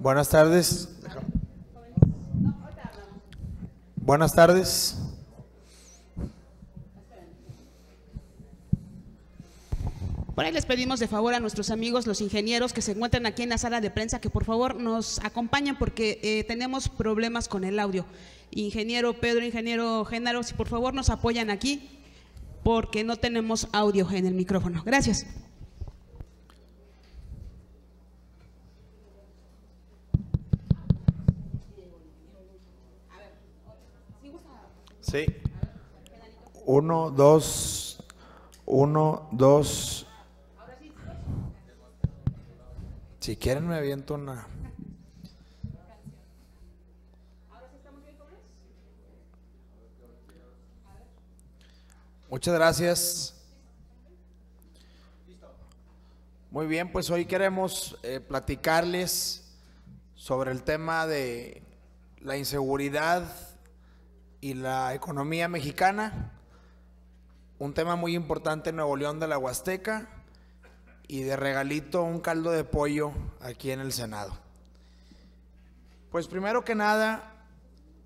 Buenas tardes. Buenas tardes. Por ahí les pedimos de favor a nuestros amigos, los ingenieros que se encuentran aquí en la sala de prensa, que por favor nos acompañen porque eh, tenemos problemas con el audio. Ingeniero Pedro, ingeniero Génaro, si por favor nos apoyan aquí porque no tenemos audio en el micrófono. Gracias. Sí. Uno, dos, uno, dos. Si quieren me aviento una. Muchas gracias. Muy bien, pues hoy queremos eh, platicarles sobre el tema de la inseguridad y la economía mexicana, un tema muy importante en Nuevo León de la Huasteca y de regalito un caldo de pollo aquí en el Senado. Pues primero que nada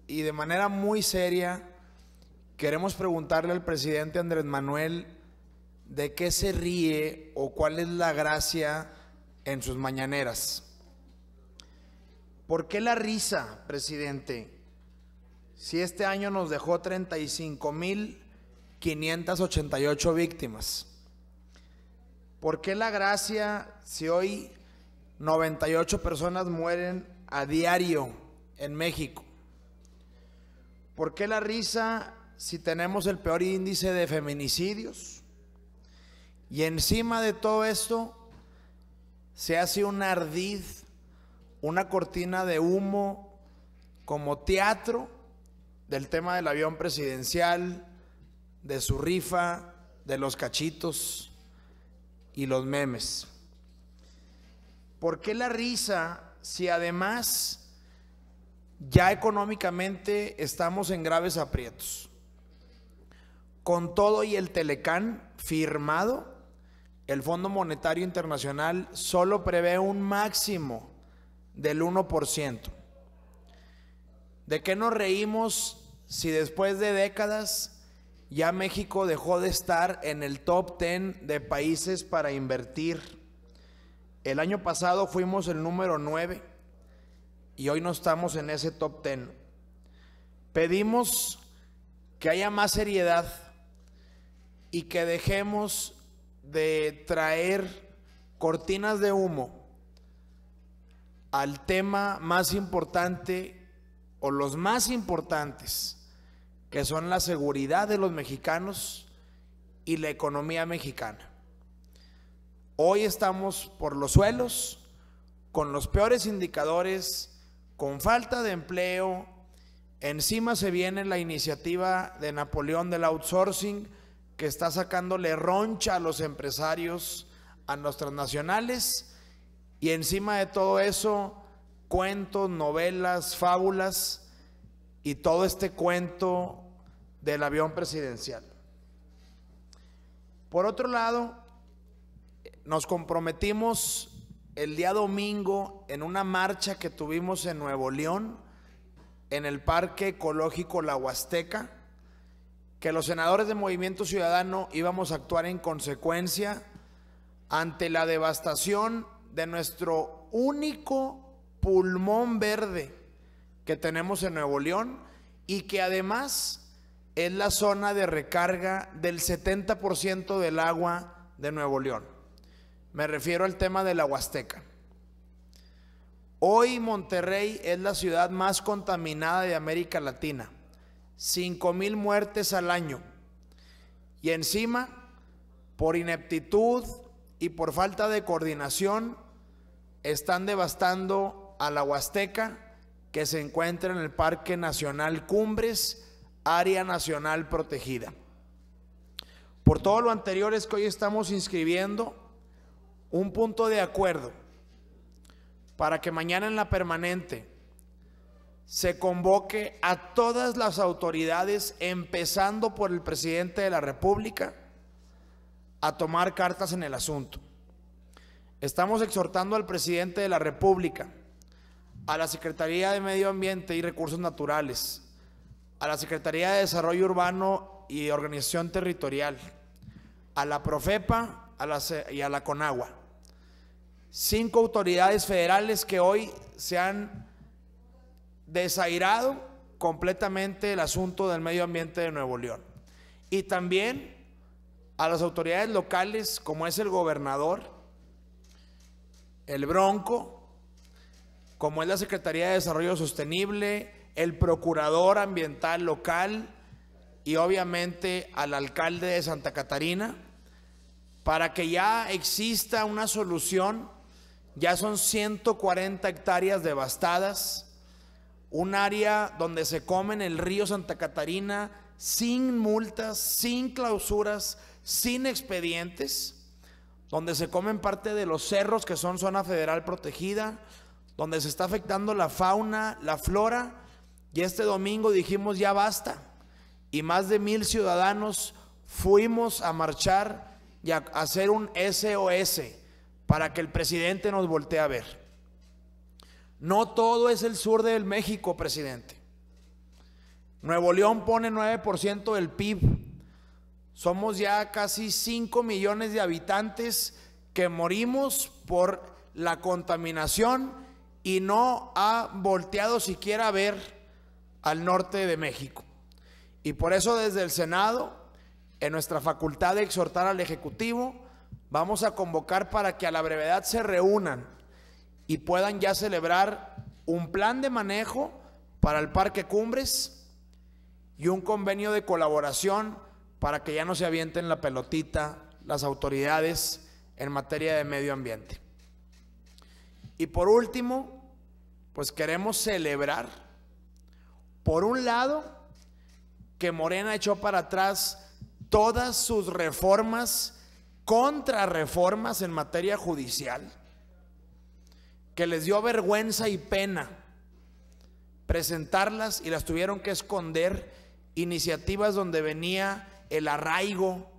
y de manera muy seria, queremos preguntarle al presidente Andrés Manuel de qué se ríe o cuál es la gracia en sus mañaneras. ¿Por qué la risa, presidente? Si este año nos dejó 35.588 víctimas, ¿por qué la gracia si hoy 98 personas mueren a diario en México? ¿Por qué la risa si tenemos el peor índice de feminicidios? Y encima de todo esto, se hace un ardid, una cortina de humo como teatro del tema del avión presidencial, de su rifa, de los cachitos y los memes. ¿Por qué la risa si además ya económicamente estamos en graves aprietos? Con todo y el Telecán firmado, el Fondo Monetario Internacional solo prevé un máximo del 1%. ¿De qué nos reímos si después de décadas ya México dejó de estar en el top 10 de países para invertir? El año pasado fuimos el número 9 y hoy no estamos en ese top 10. Pedimos que haya más seriedad y que dejemos de traer cortinas de humo al tema más importante o los más importantes, que son la seguridad de los mexicanos y la economía mexicana. Hoy estamos por los suelos, con los peores indicadores, con falta de empleo, encima se viene la iniciativa de Napoleón del outsourcing, que está sacándole roncha a los empresarios, a los transnacionales, y encima de todo eso, cuentos, novelas, fábulas y todo este cuento del avión presidencial. Por otro lado, nos comprometimos el día domingo en una marcha que tuvimos en Nuevo León, en el Parque Ecológico La Huasteca, que los senadores de Movimiento Ciudadano íbamos a actuar en consecuencia ante la devastación de nuestro único pulmón verde que tenemos en Nuevo León y que además es la zona de recarga del 70% del agua de Nuevo León. Me refiero al tema de la Huasteca. Hoy Monterrey es la ciudad más contaminada de América Latina. 5 mil muertes al año. Y encima, por ineptitud y por falta de coordinación, están devastando a la Huasteca, que se encuentra en el Parque Nacional Cumbres, área nacional protegida. Por todo lo anterior es que hoy estamos inscribiendo un punto de acuerdo para que mañana en la permanente se convoque a todas las autoridades, empezando por el presidente de la República, a tomar cartas en el asunto. Estamos exhortando al presidente de la República a la Secretaría de Medio Ambiente y Recursos Naturales, a la Secretaría de Desarrollo Urbano y Organización Territorial, a la Profepa y a la Conagua. Cinco autoridades federales que hoy se han desairado completamente el asunto del medio ambiente de Nuevo León. Y también a las autoridades locales, como es el gobernador, el Bronco, como es la Secretaría de Desarrollo Sostenible, el Procurador Ambiental Local y obviamente al alcalde de Santa Catarina, para que ya exista una solución. Ya son 140 hectáreas devastadas, un área donde se comen el río Santa Catarina sin multas, sin clausuras, sin expedientes, donde se comen parte de los cerros que son zona federal protegida, donde se está afectando la fauna, la flora, y este domingo dijimos ya basta, y más de mil ciudadanos fuimos a marchar y a hacer un SOS para que el presidente nos voltee a ver. No todo es el sur del México, presidente. Nuevo León pone 9% del PIB. Somos ya casi 5 millones de habitantes que morimos por la contaminación y no ha volteado siquiera a ver al norte de México. Y por eso desde el Senado, en nuestra facultad de exhortar al Ejecutivo, vamos a convocar para que a la brevedad se reúnan y puedan ya celebrar un plan de manejo para el Parque Cumbres y un convenio de colaboración para que ya no se avienten la pelotita las autoridades en materia de medio ambiente. Y por último, pues queremos celebrar, por un lado, que Morena echó para atrás todas sus reformas, contrarreformas en materia judicial, que les dio vergüenza y pena presentarlas y las tuvieron que esconder, iniciativas donde venía el arraigo,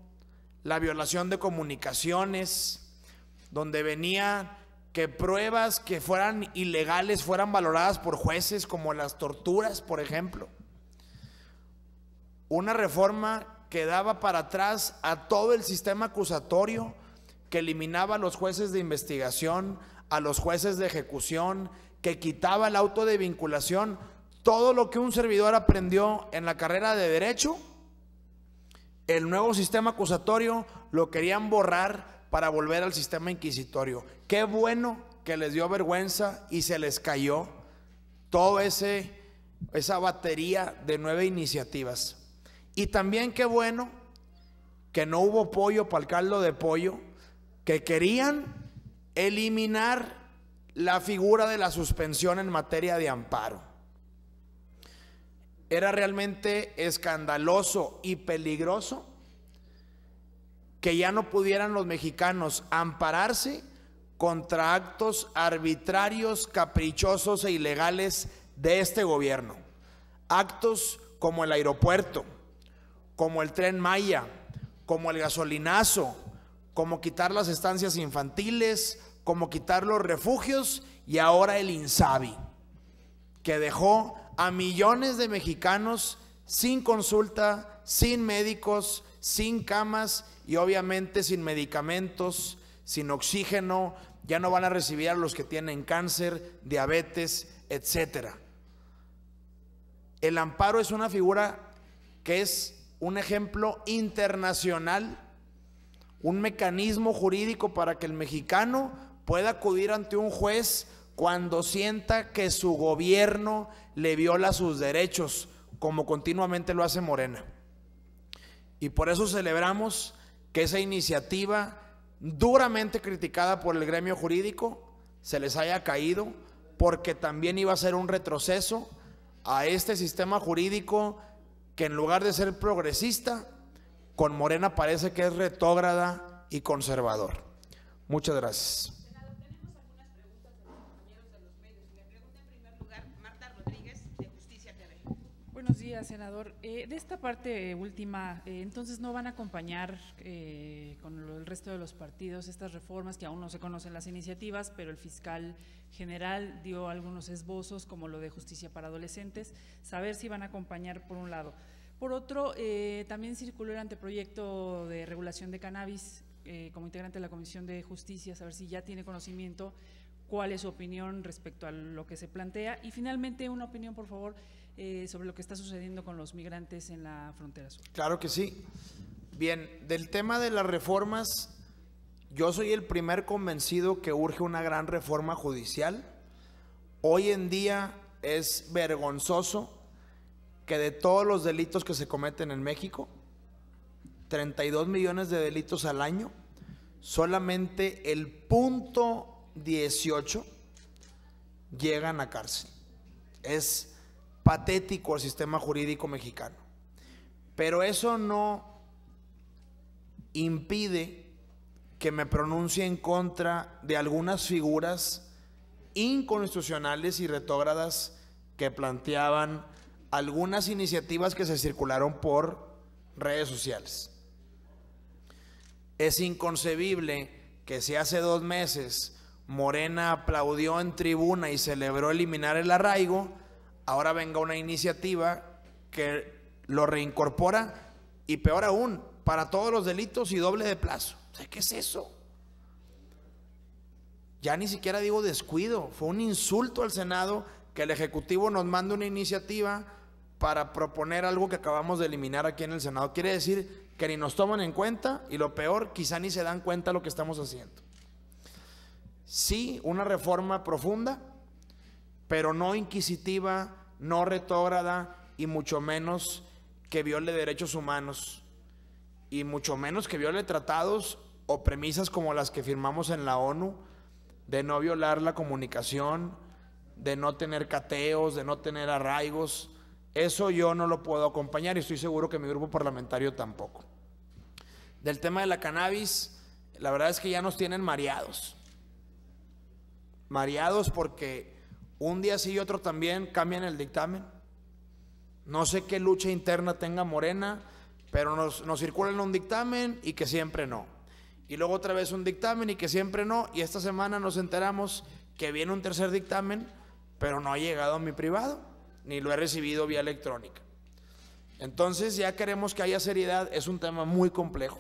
la violación de comunicaciones, donde venía que pruebas que fueran ilegales fueran valoradas por jueces, como las torturas, por ejemplo. Una reforma que daba para atrás a todo el sistema acusatorio, que eliminaba a los jueces de investigación, a los jueces de ejecución, que quitaba el auto de vinculación, todo lo que un servidor aprendió en la carrera de derecho, el nuevo sistema acusatorio lo querían borrar para volver al sistema inquisitorio. Qué bueno que les dio vergüenza y se les cayó toda esa batería de nueve iniciativas. Y también qué bueno que no hubo pollo para el caldo de pollo, que querían eliminar la figura de la suspensión en materia de amparo. Era realmente escandaloso y peligroso que ya no pudieran los mexicanos ampararse contra actos arbitrarios, caprichosos e ilegales de este gobierno. Actos como el aeropuerto, como el tren Maya, como el gasolinazo, como quitar las estancias infantiles, como quitar los refugios y ahora el INSABI, que dejó a millones de mexicanos sin consulta sin médicos, sin camas y obviamente sin medicamentos, sin oxígeno, ya no van a recibir a los que tienen cáncer, diabetes, etcétera. El amparo es una figura que es un ejemplo internacional, un mecanismo jurídico para que el mexicano pueda acudir ante un juez cuando sienta que su gobierno le viola sus derechos, como continuamente lo hace Morena. Y por eso celebramos que esa iniciativa duramente criticada por el gremio jurídico se les haya caído porque también iba a ser un retroceso a este sistema jurídico que en lugar de ser progresista, con Morena parece que es retógrada y conservador. Muchas gracias. buenos días, senador. Eh, de esta parte última, eh, entonces no van a acompañar eh, con el resto de los partidos estas reformas, que aún no se conocen las iniciativas, pero el fiscal general dio algunos esbozos, como lo de justicia para adolescentes, saber si van a acompañar por un lado. Por otro, también circuló el anteproyecto de regulación de cannabis como integrante de la Comisión de Justicia, saber si ya tiene conocimiento cuál es su opinión respecto a lo que se plantea. Y finalmente, una opinión, por favor, eh, sobre lo que está sucediendo con los migrantes en la frontera sur. Claro que sí. Bien, del tema de las reformas, yo soy el primer convencido que urge una gran reforma judicial. Hoy en día es vergonzoso que de todos los delitos que se cometen en México, 32 millones de delitos al año, solamente el punto 18 llegan a cárcel. Es patético al sistema jurídico mexicano. Pero eso no impide que me pronuncie en contra de algunas figuras inconstitucionales y retógradas que planteaban algunas iniciativas que se circularon por redes sociales. Es inconcebible que si hace dos meses Morena aplaudió en tribuna y celebró eliminar el arraigo, ahora venga una iniciativa que lo reincorpora y peor aún, para todos los delitos y doble de plazo. ¿Qué es eso? Ya ni siquiera digo descuido, fue un insulto al Senado que el Ejecutivo nos mande una iniciativa para proponer algo que acabamos de eliminar aquí en el Senado. Quiere decir que ni nos toman en cuenta y lo peor, quizá ni se dan cuenta lo que estamos haciendo. Sí, una reforma profunda, pero no inquisitiva, no retógrada y mucho menos que viole derechos humanos y mucho menos que viole tratados o premisas como las que firmamos en la ONU de no violar la comunicación, de no tener cateos, de no tener arraigos. Eso yo no lo puedo acompañar y estoy seguro que mi grupo parlamentario tampoco. Del tema de la cannabis, la verdad es que ya nos tienen mareados. Mareados porque un día sí y otro también cambian el dictamen. No sé qué lucha interna tenga Morena, pero nos, nos circulan un dictamen y que siempre no. Y luego otra vez un dictamen y que siempre no. Y esta semana nos enteramos que viene un tercer dictamen, pero no ha llegado a mi privado, ni lo he recibido vía electrónica. Entonces ya queremos que haya seriedad. Es un tema muy complejo.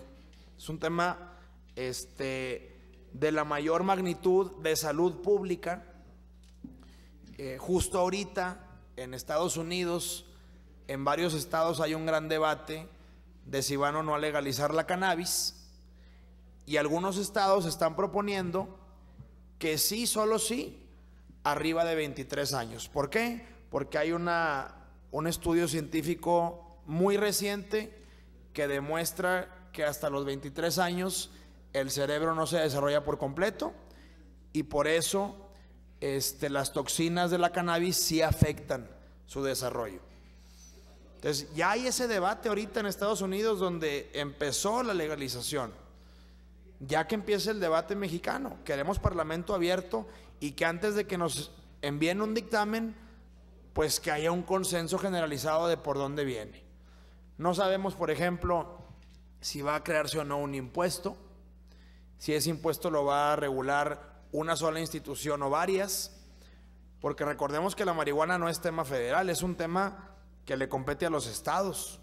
Es un tema este, de la mayor magnitud de salud pública eh, justo ahorita en Estados Unidos, en varios estados hay un gran debate de si van o no a legalizar la cannabis y algunos estados están proponiendo que sí, solo sí, arriba de 23 años. ¿Por qué? Porque hay una, un estudio científico muy reciente que demuestra que hasta los 23 años el cerebro no se desarrolla por completo y por eso este, las toxinas de la cannabis sí afectan su desarrollo. Entonces, ya hay ese debate ahorita en Estados Unidos donde empezó la legalización. Ya que empieza el debate mexicano, queremos parlamento abierto y que antes de que nos envíen un dictamen, pues que haya un consenso generalizado de por dónde viene. No sabemos, por ejemplo, si va a crearse o no un impuesto, si ese impuesto lo va a regular una sola institución o varias, porque recordemos que la marihuana no es tema federal, es un tema que le compete a los estados.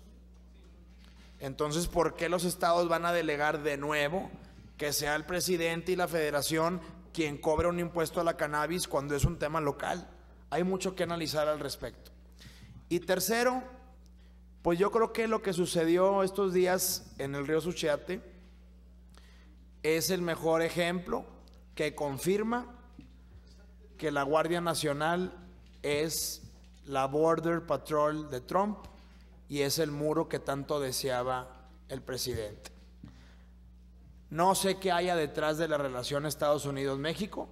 Entonces, ¿por qué los estados van a delegar de nuevo que sea el presidente y la federación quien cobre un impuesto a la cannabis cuando es un tema local? Hay mucho que analizar al respecto. Y tercero, pues yo creo que lo que sucedió estos días en el río Suchiate es el mejor ejemplo que confirma que la Guardia Nacional es la Border Patrol de Trump y es el muro que tanto deseaba el presidente. No sé qué haya detrás de la relación Estados Unidos-México,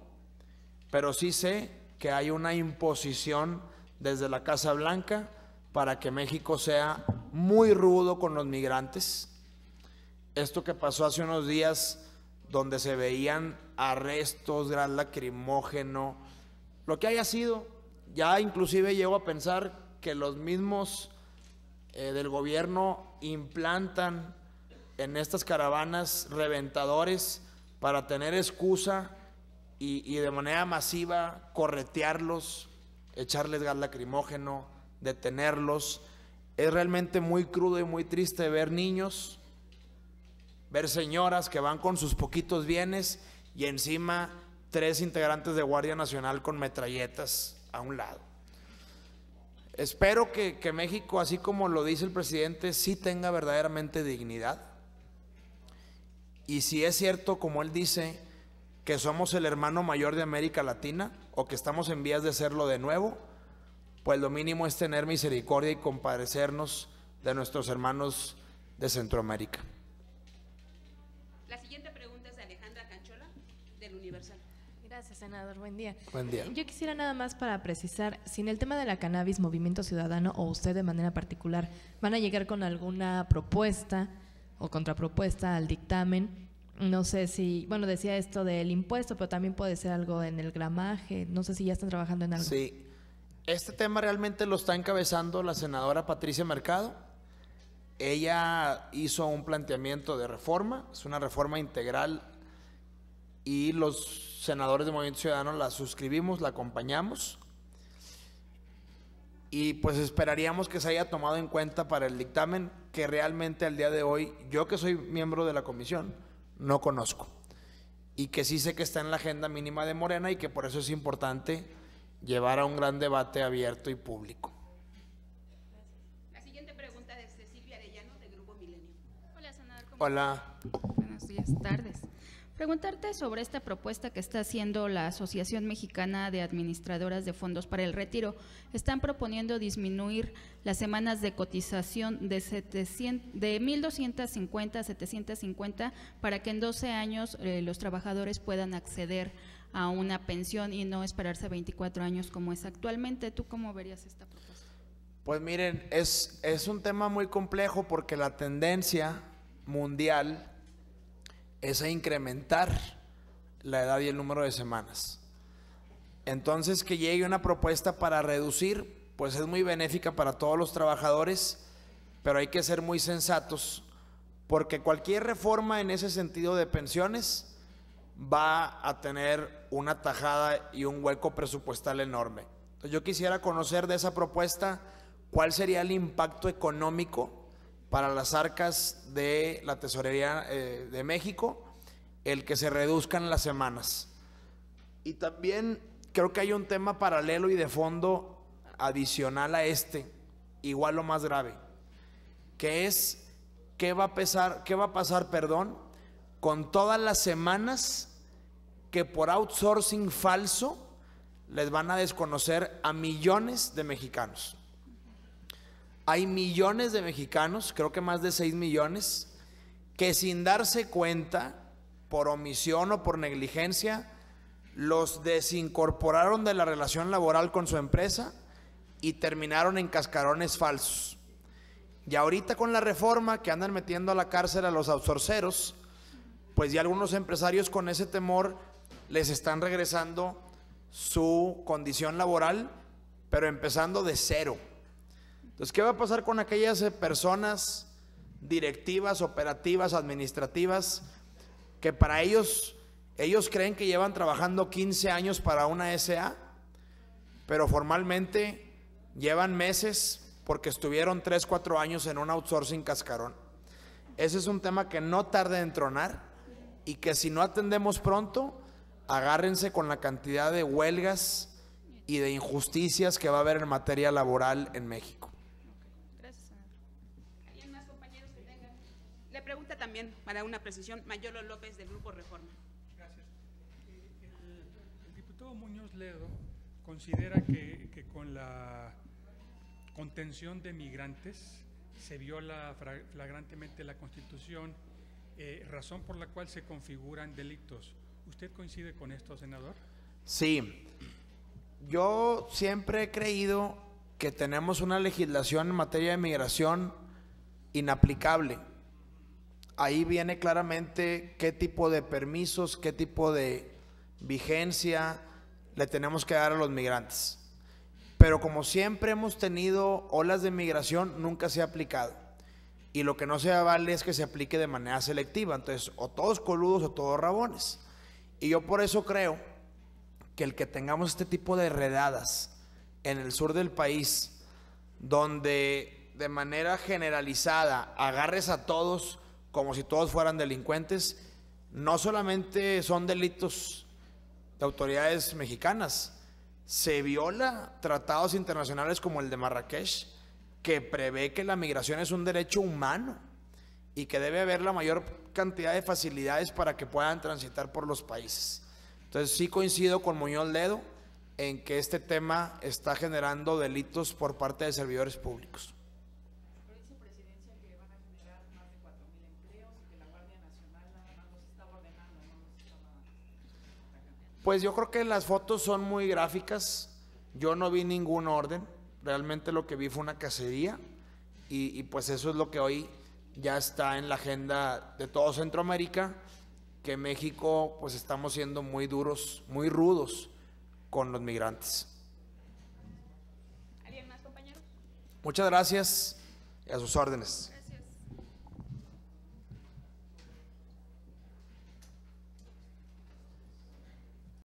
pero sí sé que hay una imposición desde la Casa Blanca para que México sea muy rudo con los migrantes. Esto que pasó hace unos días donde se veían arrestos, gas lacrimógeno, lo que haya sido. Ya inclusive llego a pensar que los mismos eh, del gobierno implantan en estas caravanas reventadores para tener excusa y, y, de manera masiva corretearlos, echarles gas lacrimógeno, detenerlos. Es realmente muy crudo y muy triste ver niños ver señoras que van con sus poquitos bienes y encima tres integrantes de Guardia Nacional con metralletas a un lado. Espero que, México, así como lo dice el presidente, sí tenga verdaderamente dignidad. Y si es cierto, como él dice, que somos el hermano mayor de América Latina o que estamos en vías de serlo de nuevo, pues lo mínimo es tener misericordia y compadecernos de nuestros hermanos de Centroamérica. buen día. Buen día. Yo quisiera nada más para precisar, si en el tema de la cannabis, Movimiento Ciudadano o usted de manera particular van a llegar con alguna propuesta o contrapropuesta al dictamen, no sé si, bueno, decía esto del impuesto, pero también puede ser algo en el gramaje, no sé si ya están trabajando en algo. Sí, este tema realmente lo está encabezando la senadora Patricia Mercado. Ella hizo un planteamiento de reforma, es una reforma integral y los senadores de Movimiento Ciudadano la suscribimos, la acompañamos y pues esperaríamos que se haya tomado en cuenta para el dictamen que realmente al día de hoy yo que soy miembro de la comisión no conozco y que sí sé que está en la agenda mínima de Morena y que por eso es importante llevar a un gran debate abierto y público. La siguiente pregunta es de Cecilia Arellano, Grupo Milenio. Hola, senador. Hola. Buenos días, tardes. Preguntarte sobre esta propuesta que está haciendo la Asociación Mexicana de Administradoras de Fondos para el Retiro. Están proponiendo disminuir las semanas de cotización de, 700, de 1.250 a 750 para que en 12 años eh, los trabajadores puedan acceder a una pensión y no esperarse 24 años como es actualmente. ¿Tú cómo verías esta propuesta? Pues miren, es, es un tema muy complejo porque la tendencia mundial es a incrementar la edad y el número de semanas. Entonces que llegue una propuesta para reducir, pues es muy benéfica para todos los trabajadores, pero hay que ser muy sensatos, porque cualquier reforma en ese sentido de pensiones va a tener una tajada y un hueco presupuestal enorme. Yo quisiera conocer de esa propuesta cuál sería el impacto económico para las arcas de la Tesorería eh, de México el que se reduzcan las semanas. Y también creo que hay un tema paralelo y de fondo adicional a este, igual lo más grave, que es qué va a pesar, qué va a pasar, perdón, con todas las semanas que por outsourcing falso les van a desconocer a millones de mexicanos. Hay millones de mexicanos, creo que más de 6 millones, que sin darse cuenta, por omisión o por negligencia, los desincorporaron de la relación laboral con su empresa y terminaron en cascarones falsos. Y ahorita con la reforma que andan metiendo a la cárcel a los absorceros, pues ya algunos empresarios con ese temor les están regresando su condición laboral, pero empezando de cero. Entonces, ¿qué va a pasar con aquellas eh, personas directivas, operativas, administrativas, que para ellos, ellos creen que llevan trabajando 15 años para una SA, pero formalmente llevan meses porque estuvieron 3, 4 años en un outsourcing cascarón. Ese es un tema que no tarda en tronar y que si no atendemos pronto, agárrense con la cantidad de huelgas y de injusticias que va a haber en materia laboral en México. pregunta también, para una precisión, Mayolo López del Grupo Reforma. Gracias. Eh, el, diputado Muñoz Ledo considera que, con la contención de migrantes se viola flagrantemente la Constitución, eh, razón por la cual se configuran delitos. ¿Usted coincide con esto, senador? Sí. Yo siempre he creído que tenemos una legislación en materia de migración inaplicable ahí viene claramente qué tipo de permisos, qué tipo de vigencia le tenemos que dar a los migrantes. Pero como siempre hemos tenido olas de migración, nunca se ha aplicado. Y lo que no se vale es que se aplique de manera selectiva. Entonces, o todos coludos o todos rabones. Y yo por eso creo que el que tengamos este tipo de redadas en el sur del país, donde de manera generalizada agarres a todos como si todos fueran delincuentes, no solamente son delitos de autoridades mexicanas, se viola tratados internacionales como el de Marrakech, que prevé que la migración es un derecho humano y que debe haber la mayor cantidad de facilidades para que puedan transitar por los países. Entonces sí coincido con Muñoz Ledo en que este tema está generando delitos por parte de servidores públicos. Pues yo creo que las fotos son muy gráficas. Yo no vi ningún orden. Realmente lo que vi fue una cacería. Y, pues eso es lo que hoy ya está en la agenda de todo Centroamérica. Que México, pues estamos siendo muy duros, muy rudos con los migrantes. ¿Alguien más, compañero? Muchas gracias. a sus órdenes.